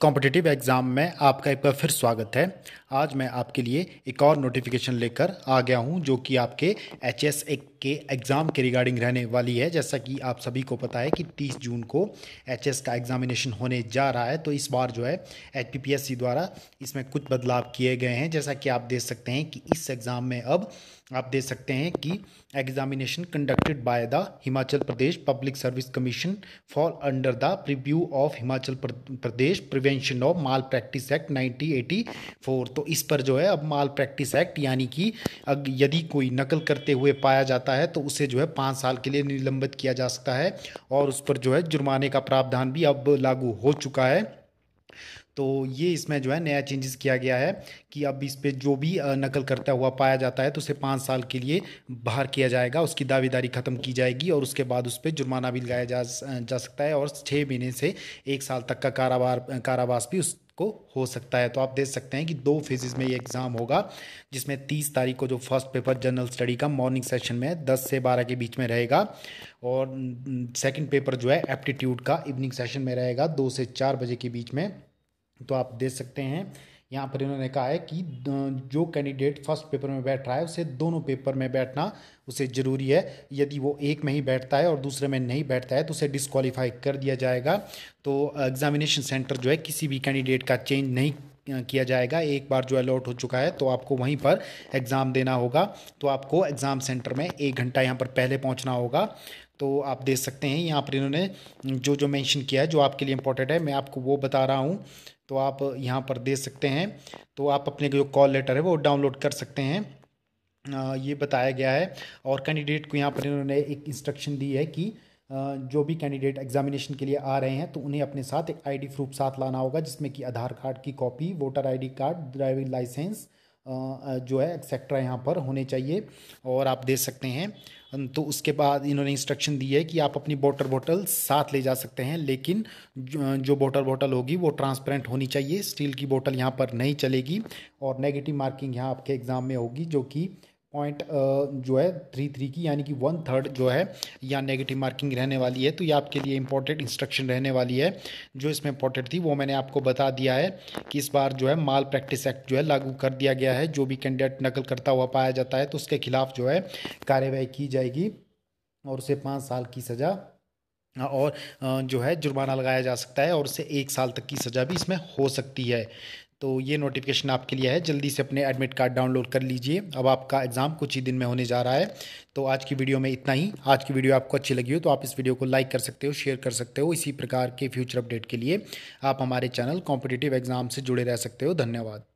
competitive exam में आपका एक बार फिर स्वागत है आज मैं आपके लिए एक और नोटिफिकेशन लेकर आ गया हूं जो कि आपके एच एस के एग्ज़ाम के रिगार्डिंग रहने वाली है जैसा कि आप सभी को पता है कि 30 जून को एच एस का एग्ज़ामिनेशन होने जा रहा है तो इस बार जो है H P P S C द्वारा इसमें कुछ बदलाव किए गए हैं जैसा कि आप देख सकते हैं कि इस एग्ज़ाम में अब आप दे सकते हैं कि examination conducted by the Himachal Pradesh public service commission for under the preview of Himachal Pradesh prevention of malpractice act 1984 तो इस पर जो है अब माल प्रैक्टिस एक्ट यानी कि यदि कोई नकल करते हुए पाया जाता है तो उसे जो है पाँच साल के लिए निलंबित किया जा सकता है और उस पर जो है जुर्माने का प्रावधान भी अब लागू हो चुका है तो ये इसमें जो है नया चेंजेस किया गया है कि अब इस पर जो भी नकल करता हुआ पाया जाता है तो उसे पाँच साल के लिए बाहर किया जाएगा उसकी दावेदारी ख़त्म की जाएगी और उसके बाद उस पर जुर्माना भी लगाया जा जा सकता है और छः महीने से एक साल तक का कारावार कारावास भी उस को हो सकता है तो आप देख सकते हैं कि दो फेजेस में ये एग्ज़ाम होगा जिसमें तीस तारीख को जो फर्स्ट पेपर जनरल स्टडी का मॉर्निंग सेशन में दस से बारह के बीच में रहेगा और सेकंड पेपर जो है एप्टीट्यूड का इवनिंग सेशन में रहेगा दो से चार बजे के बीच में तो आप देख सकते हैं यहाँ पर इन्होंने कहा है कि जो कैंडिडेट फर्स्ट पेपर में बैठ रहा है उसे दोनों पेपर में बैठना उसे ज़रूरी है यदि वो एक में ही बैठता है और दूसरे में नहीं बैठता है तो उसे डिसक्वालीफाई कर दिया जाएगा तो एग्ज़ामिनेशन सेंटर जो है किसी भी कैंडिडेट का चेंज नहीं किया जाएगा एक बार जो अलॉट हो चुका है तो आपको वहीं पर एग्ज़ाम देना होगा तो आपको एग्ज़ाम सेंटर में एक घंटा यहाँ पर पहले पहुँचना होगा तो आप देख सकते हैं यहाँ पर इन्होंने जो जो मेंशन किया है जो आपके लिए इम्पोर्टेंट है मैं आपको वो बता रहा हूँ तो आप यहाँ पर देख सकते हैं तो आप अपने जो कॉल लेटर है वो डाउनलोड कर सकते हैं ये बताया गया है और कैंडिडेट को यहाँ पर इन्होंने एक इंस्ट्रक्शन दी है कि जो भी कैंडिडेट एग्जामिनेशन के लिए आ रहे हैं तो उन्हें अपने साथ एक आईडी प्रूफ साथ लाना होगा जिसमें कि आधार कार्ड की copy voter ID card driving licence जो है एक्सेट्रा यहाँ पर होने चाहिए और आप दे सकते हैं तो उसके बाद इन्होंने इंस्ट्रक्शन दी है कि आप अपनी वाटर बॉटल साथ ले जा सकते हैं लेकिन जो वाटर बॉटल होगी वो ट्रांसपेरेंट होनी चाहिए स्टील की बोटल यहाँ पर नहीं चलेगी और नेगेटिव मार्किंग यहाँ आपके एग्ज़ाम में होगी जो कि पॉइंट uh, जो है थ्री थ्री की यानी कि वन थर्ड जो है या नेगेटिव मार्किंग रहने वाली है तो ये आपके लिए इंपॉर्टेंट इंस्ट्रक्शन रहने वाली है जो इसमें इंपॉर्टेंट थी वो मैंने आपको बता दिया है कि इस बार जो है माल प्रैक्टिस एक्ट जो है लागू कर दिया गया है जो भी कैंडिडेट नकल करता हुआ पाया जाता है तो उसके खिलाफ जो है कार्रवाई की जाएगी और उसे पाँच साल की सज़ा और जो है जुर्माना लगाया जा सकता है और उसे एक साल तक की सज़ा भी इसमें हो सकती है तो ये नोटिफिकेशन आपके लिए है जल्दी से अपने एडमिट कार्ड डाउनलोड कर लीजिए अब आपका एग्ज़ाम कुछ ही दिन में होने जा रहा है तो आज की वीडियो में इतना ही आज की वीडियो आपको अच्छी लगी हो तो आप इस वीडियो को लाइक कर सकते हो शेयर कर सकते हो इसी प्रकार के फ्यूचर अपडेट के लिए आप हमारे चैनल कॉम्पिटिटिव एग्ज़ाम से जुड़े रह सकते हो धन्यवाद